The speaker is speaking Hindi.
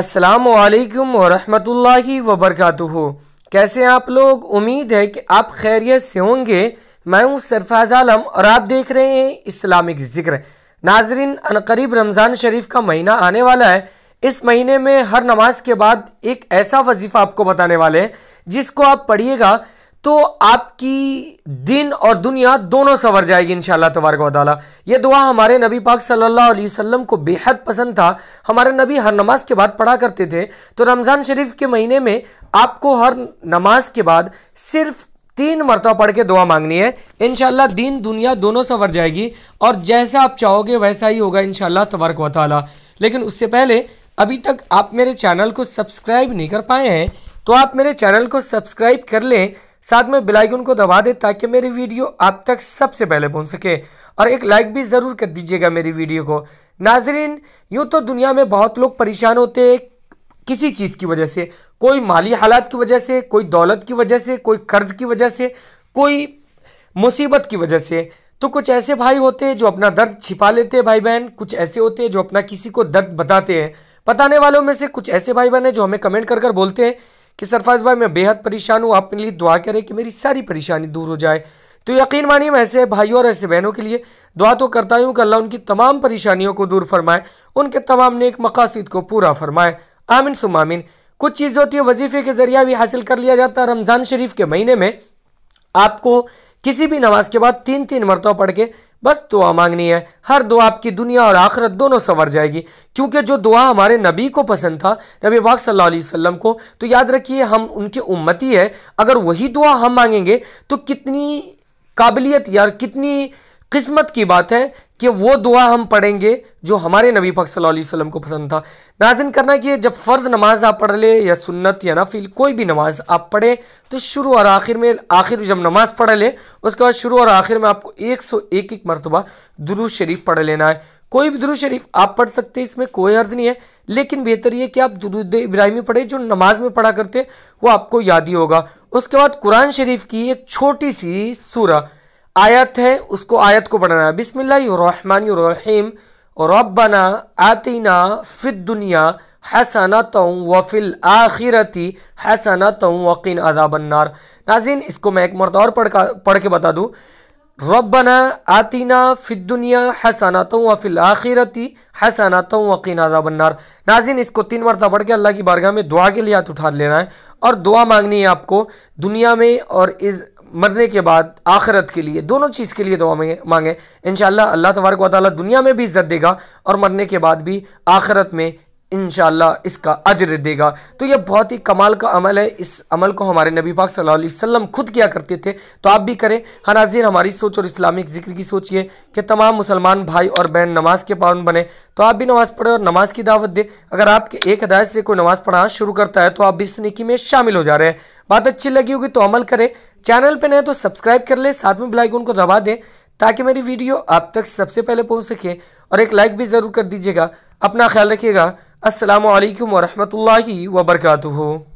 अस्सलाम वालेकुम वरहमतुल्लाहि वबरकातुहू कैसे आप लोग उम्मीद है कि आप खैरियत से होंगे मैं हूं सरफाज आलम और आप देख रहे हैं इस्लामिक ज़िक्र नाजरीन अनकरीब रमज़ान शरीफ का महीना आने वाला है इस महीने में हर नमाज के बाद एक ऐसा वजीफ़ा आपको बताने वाले हैं जिसको आप पढ़िएगा तो आपकी दिन और दुनिया दोनों संवर जाएगी इनशाला तबारक वाली ये दुआ हमारे नबी पाक सल्लल्लाहु अलैहि वसल्लम को बेहद पसंद था हमारे नबी हर नमाज के बाद पढ़ा करते थे तो रमज़ान शरीफ के महीने में आपको हर नमाज के बाद सिर्फ तीन मरतबा पढ़ के दुआ मांगनी है इनशाला दिन दुनिया दोनों संवर जाएगी और जैसा आप चाहोगे वैसा ही होगा इनशाला तबारक वाली लेकिन उससे पहले अभी तक आप मेरे चैनल को सब्सक्राइब नहीं कर पाए हैं तो आप मेरे चैनल को सब्सक्राइब कर लें साथ में बिलाईगुन को दबा दें ताकि मेरी वीडियो आप तक सबसे पहले पहुँच सके और एक लाइक भी ज़रूर कर दीजिएगा मेरी वीडियो को नाजरीन यूँ तो दुनिया में बहुत लोग परेशान होते हैं किसी चीज़ की वजह से कोई माली हालात की वजह से कोई दौलत की वजह से कोई कर्ज़ की वजह से कोई मुसीबत की वजह से तो कुछ ऐसे भाई होते हैं जो अपना दर्द छिपा लेते हैं भाई बहन कुछ ऐसे होते हैं जो अपना किसी को दर्द बताते हैं बताने वालों में से कुछ ऐसे भाई बहन हैं जो हमें कमेंट कर कर बोलते हैं कि सरफराज भाई मैं बेहद परेशान हूँ आप मेरे लिए दुआ करें कि मेरी सारी परेशानी दूर हो जाए तो यकीन मानिए मैं ऐसे भाइयों और ऐसे बहनों के लिए दुआ तो करता हूँ कि अल्लाह उनकी तमाम परेशानियों को दूर फरमाए उनके तमाम नेक मकासद को पूरा फरमाए आमिन सुमामिन कुछ चीज़ होती है वजीफ़े के ज़रिए भी हासिल कर लिया जाता है रमज़ान शरीफ के महीने में आपको किसी भी नमाज के बाद तीन तीन मरतबा पढ़ के बस दुआ मांगनी है हर दुआ आपकी दुनिया और आखिरत दोनों संवर जाएगी क्योंकि जो दुआ हमारे नबी को पसंद था नबी पाक सल्लल्लाहु अलैहि वसल्लम को तो याद रखिए हम उनके उम्मती है अगर वही दुआ हम मांगेंगे तो कितनी काबिलियत यार कितनी किस्मत की बात है कि वो दुआ हम पढ़ेंगे जो हमारे नबी पक सल्लल्लाहु को पसंद था नाजिन करना कि जब फ़र्ज़ नमाज आप पढ़ ले या सुन्नत या नफिल कोई भी नमाज आप पढ़े तो शुरू और आखिर में आखिर जब नमाज पढ़ ले उसके बाद शुरू और आखिर में आपको एक सौ एक एक मरतबा दुरू शरीफ पढ़ लेना है कोई भी दुरू शरीफ आप पढ़ सकते हैं इसमें कोई अर्ज़ नहीं है लेकिन बेहतर ये कि आप दुरुद इब्राहिमी पढ़े जो नमाज में पढ़ा करते वो आपको याद ही होगा उसके बाद कुरान शरीफ की एक छोटी सी सूरा आयत है उसको आयत को बनाना है बिसमीम रबना आतीना फिद दुनिया हसनत वफिल आखिरती हसनत वकीन अजाबन्नार नाजिन इसको मैं एक मरत और पढ़ का पढ़ के बता दूँ रबना आतीना फिद दुनिया हसनत वफिल आखिरती हसनत वकीन अजाबन्नार नाजिन इसको तीन मरतबा पढ़ के अल्लाह की बारगाह में दुआ के लिए हाथ उठा लेना है और दुआ मांगनी है आपको दुनिया में और इस मरने के बाद आखिरत के लिए दोनों चीज़ के लिए दुआ मांगे इन अल्लाह तबारक वाली दुनिया में भी इज़्ज़त देगा और मरने के बाद भी आखिरत में इन इसका अजर देगा तो यह बहुत ही कमाल का अमल है इस अमल को हमारे नबी पाक सल्लल्लाहु अलैहि वसल्लम खुद किया करते थे तो आप भी करें हाँ नाजिर हमारी सोच और इस्लामिक जिक्र की सोचिए कि तमाम मुसलमान भाई और बहन नमाज के पावन बने तो आप भी नमाज़ पढ़ें और नमाज़ की दावत दें अगर आपके एक हदायत से कोई नमाज़ पढ़ाना शुरू करता है तो आप भी इस निकी में शामिल हो जा रहे हैं बात अच्छी लगी होगी तो अमल करें चैनल पर नए तो सब्सक्राइब कर ले साथ में ब्लाइक को दबा दें ताकि मेरी वीडियो आप तक सबसे पहले पहुँच सके और एक लाइक भी ज़रूर कर दीजिएगा अपना ख्याल रखिएगा असलकम वरहमल वबरकू